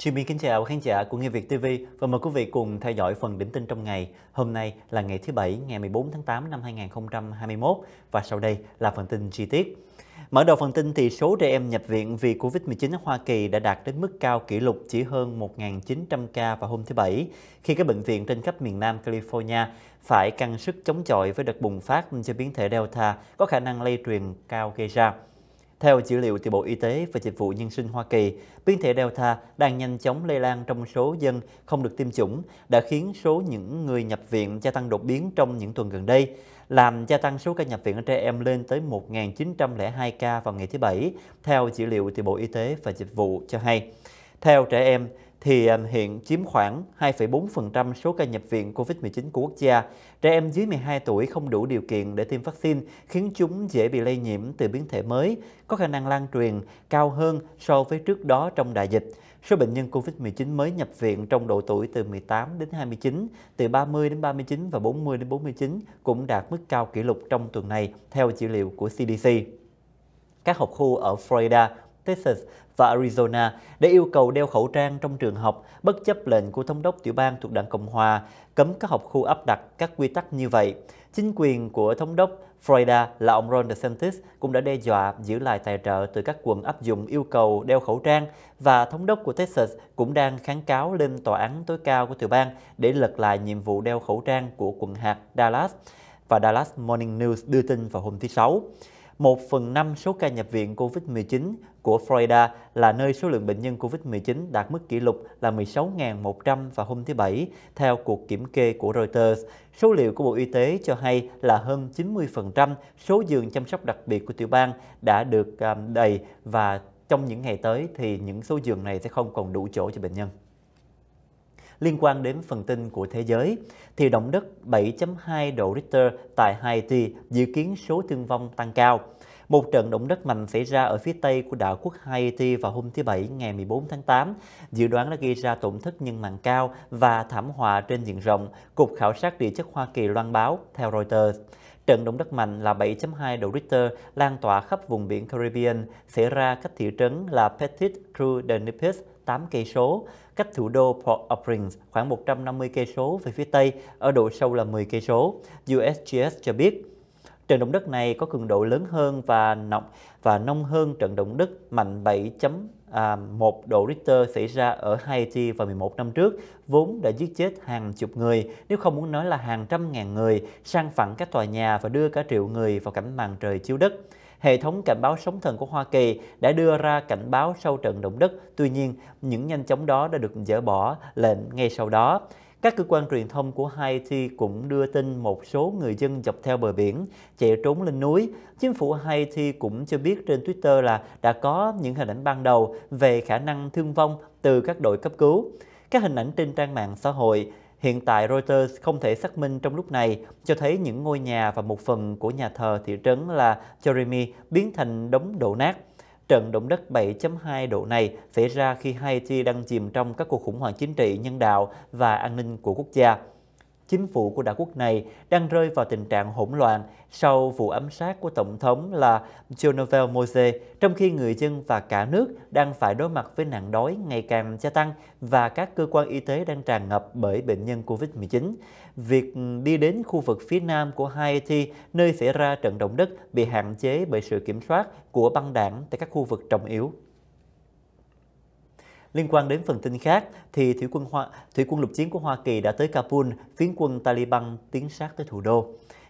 Chị Mỹ kính chào khán giả của Nghe Việt TV và mời quý vị cùng theo dõi phần điểm tin trong ngày. Hôm nay là ngày thứ Bảy, ngày 14 tháng 8 năm 2021 và sau đây là phần tin chi tiết. Mở đầu phần tin thì số trẻ em nhập viện vì Covid-19 ở Hoa Kỳ đã đạt đến mức cao kỷ lục chỉ hơn 1.900 ca vào hôm thứ Bảy, khi các bệnh viện trên khắp miền Nam California phải căng sức chống chọi với đợt bùng phát do biến thể Delta có khả năng lây truyền cao gây ra. Theo dữ liệu từ Bộ Y tế và Dịch vụ Nhân sinh Hoa Kỳ, biến thể Delta đang nhanh chóng lây lan trong số dân không được tiêm chủng, đã khiến số những người nhập viện gia tăng đột biến trong những tuần gần đây, làm gia tăng số ca nhập viện ở trẻ em lên tới 1.902 ca vào ngày thứ Bảy, theo dữ liệu từ Bộ Y tế và Dịch vụ cho hay. Theo trẻ em, thì hiện chiếm khoảng 2,4% số ca nhập viện COVID-19 của quốc gia. Trẻ em dưới 12 tuổi không đủ điều kiện để tiêm vaccine, khiến chúng dễ bị lây nhiễm từ biến thể mới, có khả năng lan truyền cao hơn so với trước đó trong đại dịch. Số bệnh nhân COVID-19 mới nhập viện trong độ tuổi từ 18 đến 29, từ 30 đến 39 và 40 đến 49 cũng đạt mức cao kỷ lục trong tuần này, theo dữ liệu của CDC. Các học khu ở Florida Texas và Arizona để yêu cầu đeo khẩu trang trong trường học bất chấp lệnh của thống đốc tiểu bang thuộc đảng Cộng Hòa cấm các học khu áp đặt các quy tắc như vậy. Chính quyền của thống đốc Florida là ông Ron DeSantis cũng đã đe dọa giữ lại tài trợ từ các quận áp dụng yêu cầu đeo khẩu trang và thống đốc của Texas cũng đang kháng cáo lên tòa án tối cao của tiểu bang để lật lại nhiệm vụ đeo khẩu trang của quận hạt Dallas và Dallas Morning News đưa tin vào hôm thứ Sáu. 1 phần 5 số ca nhập viện COVID-19 của Florida là nơi số lượng bệnh nhân COVID-19 đạt mức kỷ lục là 16.100 vào hôm thứ Bảy, theo cuộc kiểm kê của Reuters. Số liệu của Bộ Y tế cho hay là hơn 90% số giường chăm sóc đặc biệt của tiểu bang đã được à, đầy và trong những ngày tới thì những số giường này sẽ không còn đủ chỗ cho bệnh nhân liên quan đến phần tin của thế giới, thì động đất 7.2 độ Richter tại Haiti dự kiến số thương vong tăng cao. Một trận động đất mạnh xảy ra ở phía tây của đảo quốc Haiti vào hôm thứ Bảy ngày 14 tháng 8, dự đoán đã gây ra tổn thất nhân mạng cao và thảm họa trên diện rộng, Cục Khảo sát Địa chất Hoa Kỳ loan báo, theo Reuters. Trận động đất mạnh là 7.2 độ Richter lan tỏa khắp vùng biển Caribbean, xảy ra cách thị trấn là Petit Cruz de Nipis 8 cây số cách thủ đô Port-au-Prince khoảng 150 cây số về phía tây, ở độ sâu là 10 cây số. USGS cho biết trận động đất này có cường độ lớn hơn và nọng và nông hơn trận động đất mạnh 7 à, 1 độ Richter xảy ra ở Haiti vào 11 năm trước, vốn đã giết chết hàng chục người, nếu không muốn nói là hàng trăm ngàn người, sang phẳng các tòa nhà và đưa cả triệu người vào cảnh màn trời chiếu đất. Hệ thống cảnh báo sóng thần của Hoa Kỳ đã đưa ra cảnh báo sau trận động đất, tuy nhiên những nhanh chóng đó đã được dỡ bỏ lệnh ngay sau đó. Các cơ quan truyền thông của Haiti cũng đưa tin một số người dân dọc theo bờ biển chạy trốn lên núi. Chính phủ Haiti cũng cho biết trên Twitter là đã có những hình ảnh ban đầu về khả năng thương vong từ các đội cấp cứu. Các hình ảnh trên trang mạng xã hội hiện tại Reuters không thể xác minh trong lúc này, cho thấy những ngôi nhà và một phần của nhà thờ thị trấn là Jeremy biến thành đống đổ nát. Trận động đất 7.2 độ này xảy ra khi Haiti đang chìm trong các cuộc khủng hoảng chính trị, nhân đạo và an ninh của quốc gia chính phủ của đảo quốc này đang rơi vào tình trạng hỗn loạn sau vụ ám sát của Tổng thống là Jovenel Moise, trong khi người dân và cả nước đang phải đối mặt với nạn đói ngày càng gia tăng và các cơ quan y tế đang tràn ngập bởi bệnh nhân COVID-19. Việc đi đến khu vực phía nam của Haiti, nơi xảy ra trận động đất, bị hạn chế bởi sự kiểm soát của băng đảng tại các khu vực trọng yếu. Liên quan đến phần tin khác, thì thủy quân, Hoa, thủy quân lục chiến của Hoa Kỳ đã tới Kabul, phiến quân Taliban tiến sát tới thủ đô.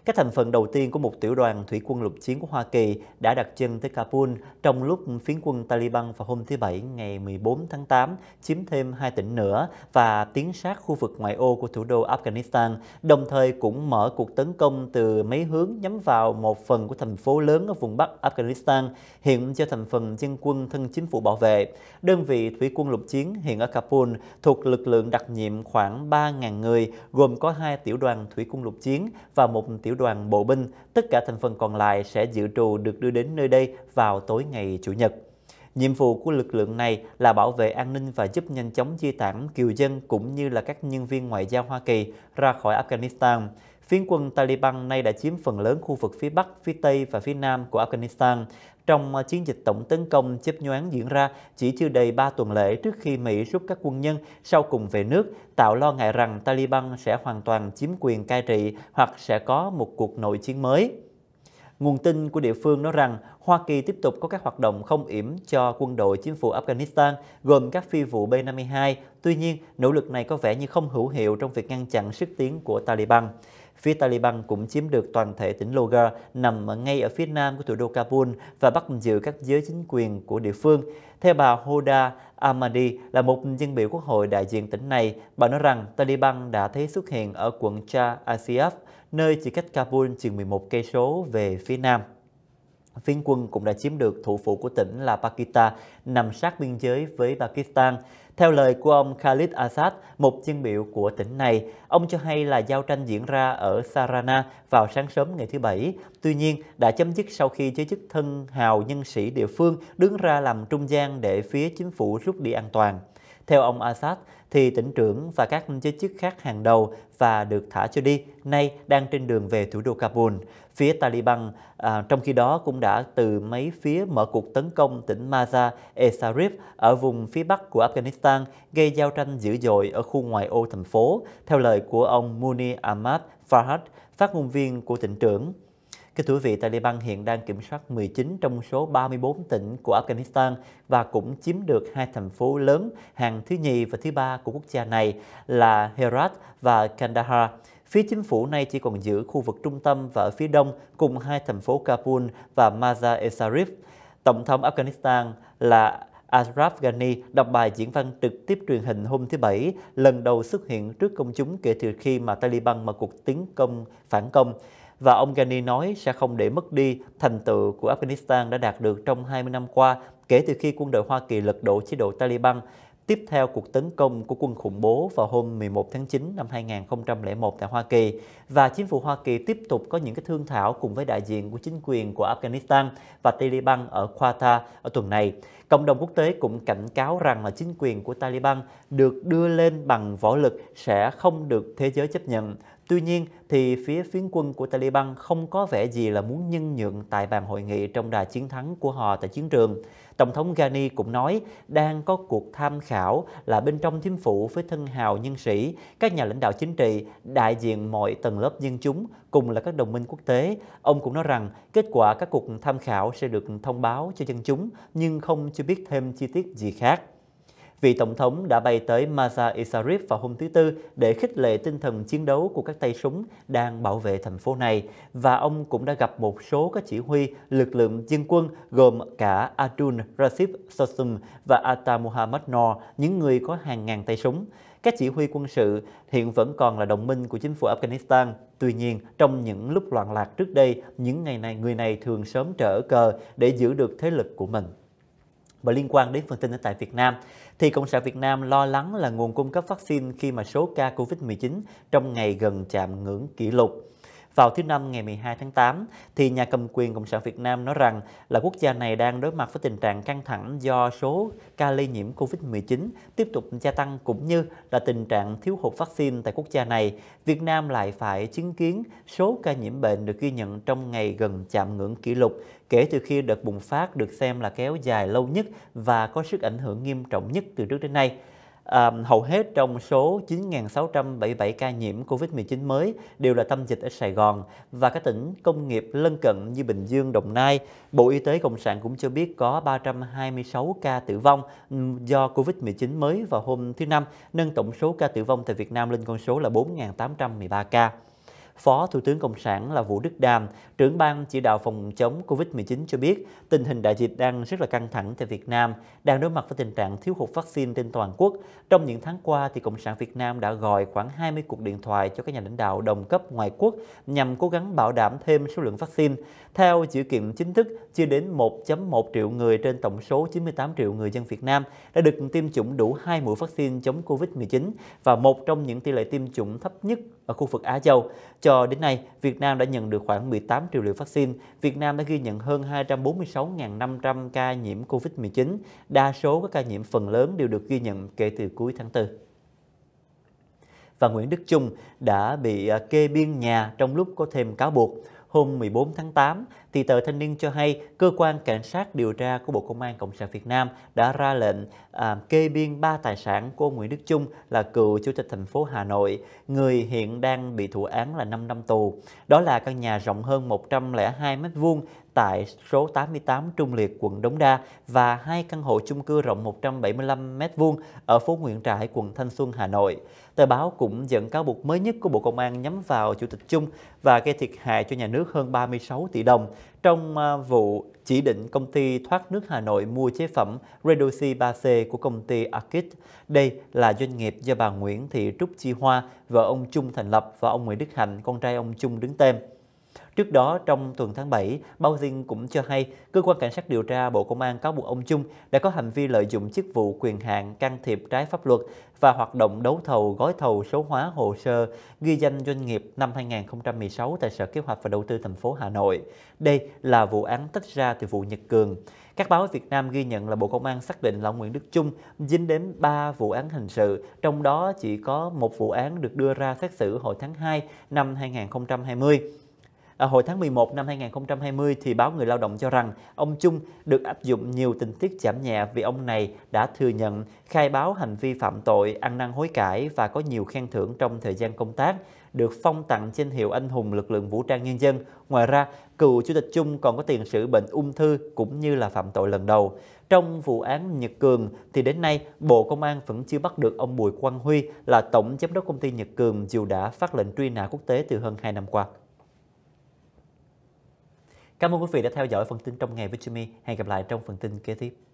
Các thành phần đầu tiên của một tiểu đoàn thủy quân lục chiến của Hoa Kỳ đã đặt chân tới Kabul trong lúc phiến quân Taliban vào hôm thứ Bảy ngày 14 tháng 8 chiếm thêm hai tỉnh nữa và tiến sát khu vực ngoại ô của thủ đô Afghanistan, đồng thời cũng mở cuộc tấn công từ mấy hướng nhắm vào một phần của thành phố lớn ở vùng Bắc Afghanistan, hiện cho thành phần dân quân thân chính phủ bảo vệ. Đơn vị thủy quân lục chiến hiện ở Kabul thuộc lực lượng đặc nhiệm khoảng 3.000 người, gồm có hai tiểu đoàn thủy quân lục chiến và một tiểu đoàn bộ binh, tất cả thành phần còn lại sẽ dự trù được đưa đến nơi đây vào tối ngày Chủ nhật. Nhiệm vụ của lực lượng này là bảo vệ an ninh và giúp nhanh chóng di tản kiều dân cũng như là các nhân viên ngoại giao Hoa Kỳ ra khỏi Afghanistan phiến quân Taliban nay đã chiếm phần lớn khu vực phía Bắc, phía Tây và phía Nam của Afghanistan. Trong à, chiến dịch tổng tấn công chớp nhoáng diễn ra chỉ chưa đầy 3 tuần lễ trước khi Mỹ rút các quân nhân sau cùng về nước, tạo lo ngại rằng Taliban sẽ hoàn toàn chiếm quyền cai trị hoặc sẽ có một cuộc nội chiến mới. Nguồn tin của địa phương nói rằng Hoa Kỳ tiếp tục có các hoạt động không yểm cho quân đội chính phủ Afghanistan, gồm các phi vụ B-52. Tuy nhiên, nỗ lực này có vẻ như không hữu hiệu trong việc ngăn chặn sức tiến của Taliban. Phía Taliban cũng chiếm được toàn thể tỉnh Logar nằm ngay ở phía nam của thủ đô Kabul và bắt giữ các giới chính quyền của địa phương. Theo bà Hoda Ahmadi là một dân biểu quốc hội đại diện tỉnh này, bà nói rằng Taliban đã thấy xuất hiện ở quận Cha Asiaf, nơi chỉ cách Kabul chừng 11 cây số về phía nam. Phiên quân cũng đã chiếm được thủ phủ của tỉnh là Pakita nằm sát biên giới với Pakistan. Theo lời của ông Khalid Assad, một chuyên biểu của tỉnh này, ông cho hay là giao tranh diễn ra ở Sarana vào sáng sớm ngày thứ Bảy. Tuy nhiên, đã chấm dứt sau khi giới chức thân hào nhân sĩ địa phương đứng ra làm trung gian để phía chính phủ rút đi an toàn. Theo ông Assad, thì tỉnh trưởng và các giới chức khác hàng đầu và được thả cho đi nay đang trên đường về thủ đô Kabul. Phía Taliban à, trong khi đó cũng đã từ mấy phía mở cuộc tấn công tỉnh mazar e Sharif ở vùng phía bắc của Afghanistan gây giao tranh dữ dội ở khu ngoài ô thành phố, theo lời của ông Muni Ahmad Farhad, phát ngôn viên của tỉnh trưởng. Kính thưa quý vị, Taliban hiện đang kiểm soát 19 trong số 34 tỉnh của Afghanistan và cũng chiếm được hai thành phố lớn hàng thứ nhì và thứ ba của quốc gia này là Herat và Kandahar. Phía chính phủ này chỉ còn giữ khu vực trung tâm và ở phía đông cùng hai thành phố Kabul và Mazar-e-Sharif. Tổng thống Afghanistan là Ashraf Ghani đọc bài diễn văn trực tiếp truyền hình hôm thứ Bảy, lần đầu xuất hiện trước công chúng kể từ khi mà Taliban mở cuộc tiến công phản công và ông Ghani nói sẽ không để mất đi thành tựu của Afghanistan đã đạt được trong 20 năm qua kể từ khi quân đội Hoa Kỳ lật đổ chế độ Taliban tiếp theo cuộc tấn công của quân khủng bố vào hôm 11 tháng 9 năm 2001 tại Hoa Kỳ và chính phủ Hoa Kỳ tiếp tục có những cái thương thảo cùng với đại diện của chính quyền của Afghanistan và Taliban ở Qatar ở tuần này. Cộng đồng quốc tế cũng cảnh cáo rằng là chính quyền của Taliban được đưa lên bằng võ lực sẽ không được thế giới chấp nhận Tuy nhiên, thì phía phiến quân của Taliban không có vẻ gì là muốn nhân nhượng tại bàn hội nghị trong đà chiến thắng của họ tại chiến trường. Tổng thống Ghani cũng nói đang có cuộc tham khảo là bên trong chính phủ với thân hào nhân sĩ, các nhà lãnh đạo chính trị, đại diện mọi tầng lớp dân chúng cùng là các đồng minh quốc tế. Ông cũng nói rằng kết quả các cuộc tham khảo sẽ được thông báo cho dân chúng nhưng không chưa biết thêm chi tiết gì khác. Vị Tổng thống đã bay tới Maza Isarif vào hôm thứ Tư để khích lệ tinh thần chiến đấu của các tay súng đang bảo vệ thành phố này, và ông cũng đã gặp một số các chỉ huy lực lượng dân quân gồm cả Adun Rasif Sosum và Ata Muhammad Noor, những người có hàng ngàn tay súng. Các chỉ huy quân sự hiện vẫn còn là đồng minh của chính phủ Afghanistan. Tuy nhiên, trong những lúc loạn lạc trước đây, những ngày này người này thường sớm trở cờ để giữ được thế lực của mình và liên quan đến phần tin ở tại Việt Nam, thì Cộng sản Việt Nam lo lắng là nguồn cung cấp vaccine khi mà số ca COVID-19 trong ngày gần chạm ngưỡng kỷ lục. Vào thứ Năm ngày 12 tháng 8, thì nhà cầm quyền Cộng sản Việt Nam nói rằng là quốc gia này đang đối mặt với tình trạng căng thẳng do số ca lây nhiễm COVID-19 tiếp tục gia tăng cũng như là tình trạng thiếu hụt vaccine tại quốc gia này. Việt Nam lại phải chứng kiến số ca nhiễm bệnh được ghi nhận trong ngày gần chạm ngưỡng kỷ lục kể từ khi đợt bùng phát được xem là kéo dài lâu nhất và có sức ảnh hưởng nghiêm trọng nhất từ trước đến nay à, hầu hết trong số 9.677 ca nhiễm COVID-19 mới đều là tâm dịch ở Sài Gòn và các tỉnh công nghiệp lân cận như Bình Dương, Đồng Nai. Bộ Y tế Cộng sản cũng cho biết có 326 ca tử vong do COVID-19 mới vào hôm thứ Năm, nâng tổng số ca tử vong tại Việt Nam lên con số là 4.813 ca. Phó Thủ tướng Cộng sản là Vũ Đức Đàm, trưởng ban chỉ đạo phòng chống COVID-19 cho biết tình hình đại dịch đang rất là căng thẳng tại Việt Nam, đang đối mặt với tình trạng thiếu hụt vaccine trên toàn quốc. Trong những tháng qua, thì Cộng sản Việt Nam đã gọi khoảng 20 cuộc điện thoại cho các nhà lãnh đạo đồng cấp ngoại quốc nhằm cố gắng bảo đảm thêm số lượng vaccine. Theo dữ kiện chính thức, chưa đến 1.1 triệu người trên tổng số 98 triệu người dân Việt Nam đã được tiêm chủng đủ hai mũi vaccine chống COVID-19 và một trong những tỷ lệ tiêm chủng thấp nhất ở khu vực Á Châu. Cho đến nay, Việt Nam đã nhận được khoảng 18 triệu liều vaccine. Việt Nam đã ghi nhận hơn 246.500 ca nhiễm COVID-19. Đa số các ca nhiễm phần lớn đều được ghi nhận kể từ cuối tháng 4 và Nguyễn Đức Trung đã bị à, kê biên nhà trong lúc có thêm cáo buộc hôm 14 tháng 8, thì tờ Thanh niên cho hay cơ quan cảnh sát điều tra của Bộ Công an Cộng sản Việt Nam đã ra lệnh à, kê biên ba tài sản của ông Nguyễn Đức Chung là cựu chủ tịch thành phố Hà Nội, người hiện đang bị thụ án là 5 năm tù. Đó là căn nhà rộng hơn 102 m2 tại số 88 Trung Liệt, quận Đống Đa và hai căn hộ chung cư rộng 175 m2 ở phố Nguyễn Trãi, quận Thanh Xuân, Hà Nội. Tờ báo cũng dẫn cáo buộc mới nhất của Bộ Công an nhắm vào Chủ tịch Chung và gây thiệt hại cho nhà nước hơn 36 tỷ đồng trong à, vụ chỉ định công ty thoát nước Hà Nội mua chế phẩm Redoxy 3C của công ty Arkit. Đây là doanh nghiệp do bà Nguyễn Thị Trúc Chi Hoa, vợ ông Chung thành lập và ông Nguyễn Đức Hạnh, con trai ông Chung đứng tên. Trước đó, trong tuần tháng 7, Bao Dinh cũng cho hay Cơ quan Cảnh sát điều tra Bộ Công an cáo buộc ông Trung đã có hành vi lợi dụng chức vụ quyền hạn can thiệp trái pháp luật và hoạt động đấu thầu gói thầu số hóa hồ sơ ghi danh doanh nghiệp năm 2016 tại Sở Kế hoạch và Đầu tư thành phố Hà Nội. Đây là vụ án tách ra từ vụ Nhật Cường. Các báo Việt Nam ghi nhận là Bộ Công an xác định là Nguyễn Đức trung dính đến 3 vụ án hình sự, trong đó chỉ có một vụ án được đưa ra xét xử hồi tháng 2 năm 2020. À, hồi tháng 11 năm 2020 thì báo Người Lao động cho rằng ông Trung được áp dụng nhiều tình tiết giảm nhẹ vì ông này đã thừa nhận khai báo hành vi phạm tội, ăn năn hối cải và có nhiều khen thưởng trong thời gian công tác được phong tặng danh hiệu anh hùng lực lượng vũ trang nhân dân. Ngoài ra, cựu chủ tịch Trung còn có tiền sử bệnh ung thư cũng như là phạm tội lần đầu. Trong vụ án Nhật Cường thì đến nay Bộ Công an vẫn chưa bắt được ông Bùi Quang Huy là tổng giám đốc công ty Nhật Cường dù đã phát lệnh truy nã quốc tế từ hơn 2 năm qua. Cảm ơn quý vị đã theo dõi phần tin trong ngày với Jimmy. Hẹn gặp lại trong phần tin kế tiếp.